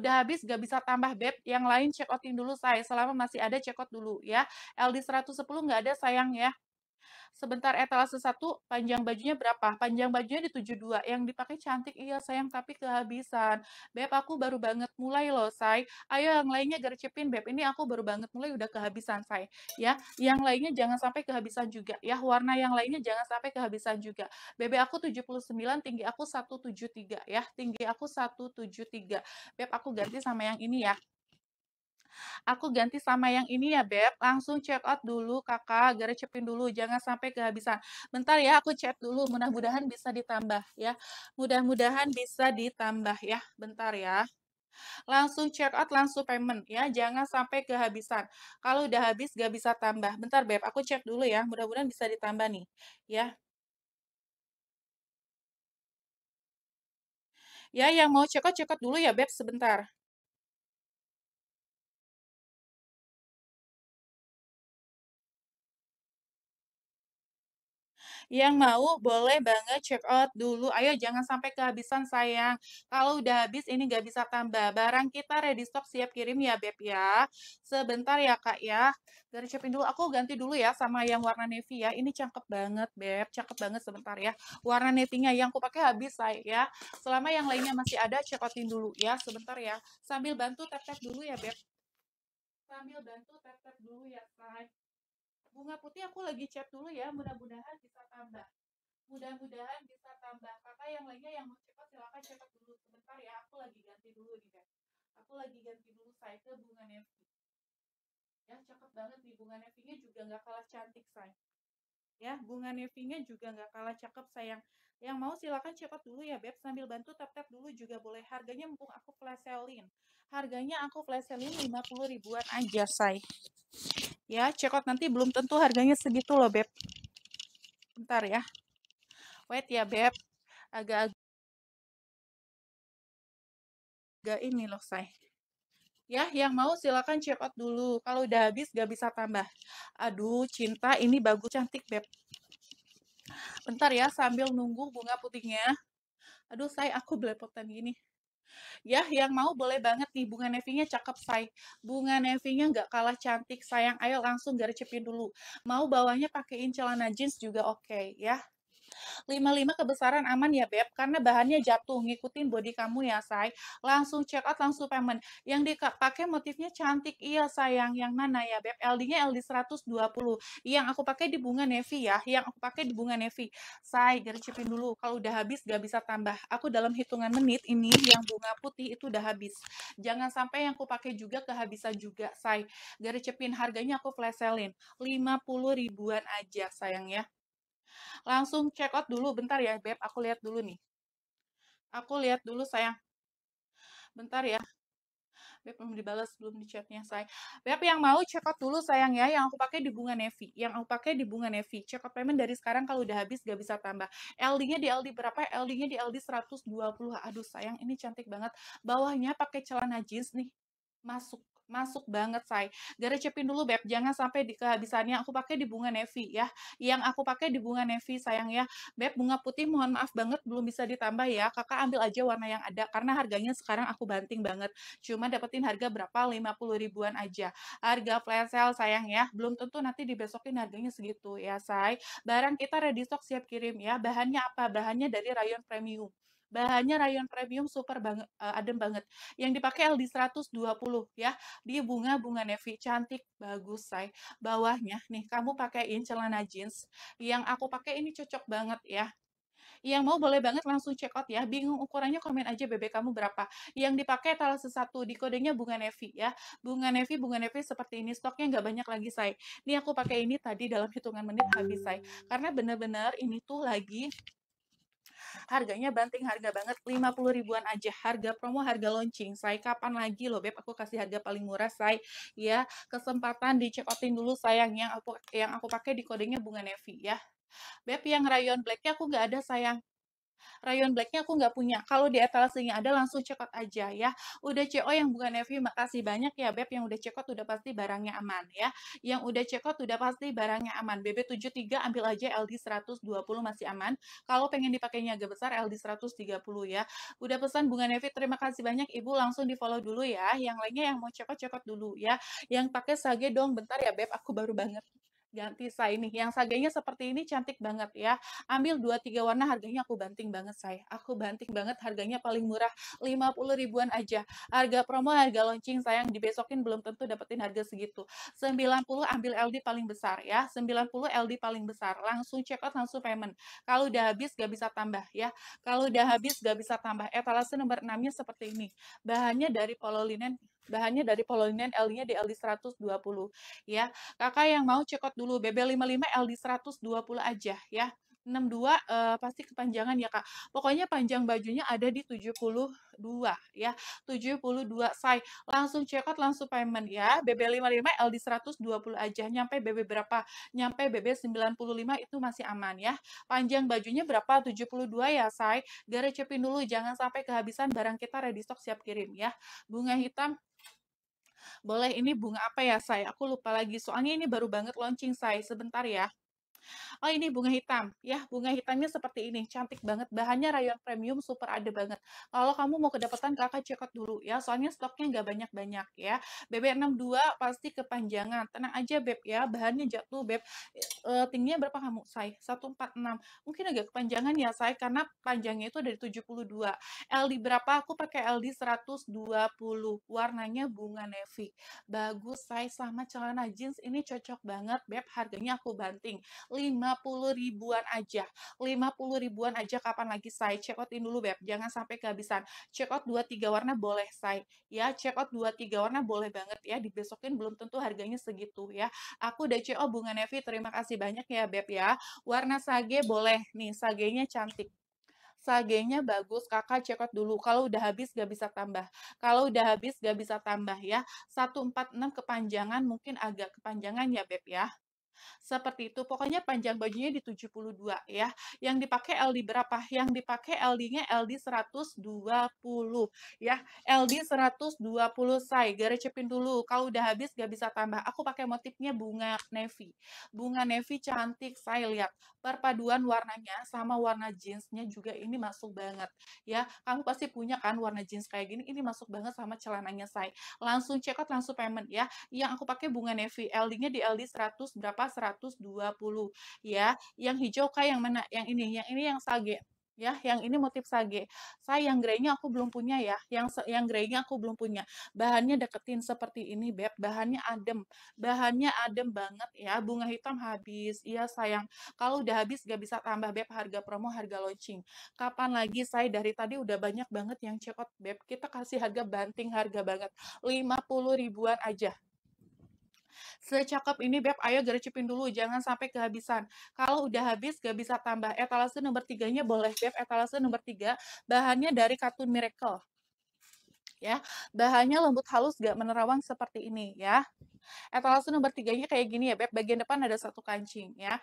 Udah habis gak bisa tambah beb, yang lain check outin dulu saya selama masih ada check out dulu ya. LD 110 nggak ada sayang ya sebentar etalase satu panjang bajunya berapa panjang bajunya di 72 yang dipakai cantik iya sayang tapi kehabisan beb aku baru banget mulai loh say ayo yang lainnya gercepin beb ini aku baru banget mulai udah kehabisan say ya yang lainnya jangan sampai kehabisan juga ya warna yang lainnya jangan sampai kehabisan juga beb aku 79 tinggi aku 173 ya tinggi aku 173 beb aku ganti sama yang ini ya aku ganti sama yang ini ya Beb. Langsung check out dulu kakak, gara cepin dulu, jangan sampai kehabisan. Bentar ya, aku chat dulu, mudah-mudahan bisa ditambah ya. Mudah-mudahan bisa ditambah ya, bentar ya langsung check out langsung payment ya jangan sampai kehabisan kalau udah habis gak bisa tambah bentar beb aku cek dulu ya mudah-mudahan bisa ditambah nih ya ya yang mau check out check out dulu ya beb sebentar Yang mau boleh banget check out dulu. Ayo jangan sampai kehabisan sayang. Kalau udah habis ini nggak bisa tambah. Barang kita ready stock siap kirim ya Beb ya. Sebentar ya Kak ya. Dari shopping dulu. Aku ganti dulu ya sama yang warna navy ya. Ini cakep banget Beb. Cakep banget sebentar ya. Warna navy-nya yang aku pakai habis saya ya. Selama yang lainnya masih ada check outin dulu ya. Sebentar ya. Sambil bantu tap-tap dulu ya Beb sambil bantu tap-tap dulu ya say bunga putih aku lagi chat dulu ya mudah-mudahan bisa tambah mudah-mudahan bisa tambah kakak yang lainnya yang mau cepat silakan cepat dulu sebentar ya aku lagi ganti dulu nih guys aku lagi ganti dulu saya ke bunga nevi ya cakep banget nih bunga nevinya juga nggak kalah cantik saya ya bunga nevinya juga nggak kalah cakep sayang yang mau silakan cepat dulu ya beb sambil bantu tap tap dulu juga boleh harganya mumpung aku flash selling. harganya aku flash selling lima puluh ribuan aja say ya cekot nanti belum tentu harganya segitu loh beb bentar ya wait ya beb agak agak ini loh saya ya yang mau silakan check dulu kalau udah habis gak bisa tambah aduh cinta ini bagus cantik beb bentar ya sambil nunggu bunga putihnya aduh saya aku belepotan gini Ya, yang mau boleh banget nih bunga nevinya cakep say. Bunga nevinya nggak kalah cantik sayang. Ayo langsung cepin dulu. Mau bawahnya pakaiin celana jeans juga oke okay, ya. 55 kebesaran aman ya Beb, karena bahannya jatuh, ngikutin body kamu ya say. Langsung check out, langsung payment. Yang dipakai motifnya cantik, iya sayang. Yang mana ya Beb? LD-nya LD 120. Yang aku pakai di bunga nevi ya, yang aku pakai di bunga nevi Say, gercipin dulu. Kalau udah habis gak bisa tambah. Aku dalam hitungan menit ini yang bunga putih itu udah habis. Jangan sampai yang aku pakai juga kehabisan juga, say. Gercipin harganya aku flash sellin. 50 ribuan aja sayang ya. Langsung check out dulu, bentar ya Beb, aku lihat dulu nih. Aku lihat dulu sayang. Bentar ya. Beb belum dibalas, belum di chatnya saya. Beb yang mau check out dulu sayang ya, yang aku pakai di bunga Nevi. Yang aku pakai di bunga Nevi. Check out payment dari sekarang kalau udah habis gak bisa tambah. LD-nya di LD berapa? LD-nya di LD 120. Aduh sayang, ini cantik banget. Bawahnya pakai celana jeans nih. Masuk Masuk banget, Say. gara Garecepin dulu, Beb. Jangan sampai di kehabisannya. Aku pakai di bunga nevi ya. Yang aku pakai di bunga nevi sayang ya. Beb, bunga putih mohon maaf banget belum bisa ditambah ya. Kakak ambil aja warna yang ada. Karena harganya sekarang aku banting banget. Cuma dapetin harga berapa? 50 ribuan aja. Harga flash sale, sayang ya. Belum tentu nanti di besokin harganya segitu, ya, Say. Barang kita ready stock siap kirim ya. Bahannya apa? Bahannya dari rayon premium. Bahannya rayon premium super banget uh, eh, adem banget. Yang dipakai LD120 ya. di bunga-bunga navy cantik bagus say. Bawahnya nih kamu pakaiin celana jeans yang aku pakai ini cocok banget ya. Yang mau boleh banget langsung check out ya. Bingung ukurannya komen aja BB kamu berapa. Yang dipakai talas satu di kodenya bunga navy ya. Bunga navy, bunga navy seperti ini. Stoknya nggak banyak lagi, say Ini aku pakai ini tadi dalam hitungan menit habis, say Karena bener-bener ini tuh lagi harganya banting harga banget 50 ribuan aja harga promo harga launching saya kapan lagi loh beb aku kasih harga paling murah saya ya kesempatan di check dulu sayang yang aku yang aku pakai di kodenya bunga nevi ya Beb yang rayon blacknya aku nggak ada sayang Rayon blacknya aku nggak punya. Kalau di etalasenya ada langsung cekot aja ya. Udah CO yang bukan FV makasih banyak ya Beb yang udah cekot out udah pasti barangnya aman ya. Yang udah cekot out udah pasti barangnya aman. BB73 ambil aja LD 120 masih aman. Kalau pengen dipakainya agak besar LD 130 ya. Udah pesan Bunga Nevi terima kasih banyak Ibu langsung di follow dulu ya. Yang lainnya yang mau cekot cekot dulu ya. Yang pakai sage dong bentar ya Beb aku baru banget ganti saya ini. Yang saganya seperti ini cantik banget ya. Ambil 2-3 warna harganya aku banting banget saya. Aku banting banget harganya paling murah 50 ribuan aja. Harga promo, harga launching sayang dibesokin belum tentu dapetin harga segitu. 90 ambil LD paling besar ya. 90 LD paling besar. Langsung check out, langsung payment. Kalau udah habis gak bisa tambah ya. Kalau udah habis gak bisa tambah. Etalase nomor 6-nya seperti ini. Bahannya dari linen bahannya dari pololinen L-nya di LD120 ya. Kakak yang mau cekot dulu BB55 LD120 aja ya. 62 uh, eh, pasti kepanjangan ya Kak. Pokoknya panjang bajunya ada di 72 ya. 72 size. Langsung check out langsung payment ya. BB55 LD 120 aja nyampe BB berapa? Nyampe BB 95 itu masih aman ya. Panjang bajunya berapa? 72 ya size. Gara cepin dulu jangan sampai kehabisan barang kita ready stock siap kirim ya. Bunga hitam boleh ini bunga apa ya, saya Aku lupa lagi, soalnya ini baru banget launching, saya Sebentar ya oh ini bunga hitam ya bunga hitamnya seperti ini cantik banget bahannya rayon premium super ada banget kalau kamu mau kedapatan, kakak cekot dulu ya soalnya stoknya nggak banyak-banyak ya BB62 pasti kepanjangan tenang aja Beb ya bahannya jatuh Beb e, tingginya berapa kamu saya 146 mungkin agak kepanjangan ya saya karena panjangnya itu dari 72 LD berapa aku pakai LD 120 warnanya bunga navy bagus Saya sama celana jeans ini cocok banget Beb harganya aku banting 50 ribuan aja. 50 ribuan aja kapan lagi saya check dulu Beb. Jangan sampai kehabisan. Check out 2 warna boleh saya. Ya, check out 2 warna boleh banget ya. Dibesokin belum tentu harganya segitu ya. Aku udah CO Bunga Nevi. Terima kasih banyak ya Beb ya. Warna sage boleh. Nih, sagenya cantik sagenya bagus, kakak check dulu. Kalau udah habis gak bisa tambah. Kalau udah habis gak bisa tambah ya. 146 kepanjangan mungkin agak kepanjangan ya Beb ya. Seperti itu. Pokoknya panjang bajunya di 72 ya. Yang dipakai LD berapa? Yang dipakai LD-nya LD 120 ya. LD 120 saya garecepin dulu. Kalau udah habis gak bisa tambah. Aku pakai motifnya bunga navy. Bunga navy cantik saya lihat. Perpaduan warnanya sama warna jeansnya juga ini masuk banget ya. Kamu pasti punya kan warna jeans kayak gini. Ini masuk banget sama celananya saya. Langsung check out langsung payment ya. Yang aku pakai bunga navy. LD-nya di LD 100 berapa? 120 ya. Yang hijau kayak yang mana? Yang ini, yang ini yang sage ya yang ini motif sage saya yang greynya aku belum punya ya yang yang greynya aku belum punya bahannya deketin seperti ini beb bahannya adem bahannya adem banget ya bunga hitam habis iya sayang kalau udah habis gak bisa tambah beb harga promo harga launching kapan lagi saya dari tadi udah banyak banget yang cekot beb kita kasih harga banting harga banget 50 ribuan aja Secakep ini Beb, ayo gercipin dulu, jangan sampai kehabisan. Kalau udah habis, gak bisa tambah. Etalase nomor tiganya boleh Beb, etalase nomor tiga, bahannya dari katun Miracle. Ya, bahannya lembut halus gak menerawang seperti ini ya. Etalase nomor tiganya kayak gini ya Beb, bagian depan ada satu kancing ya.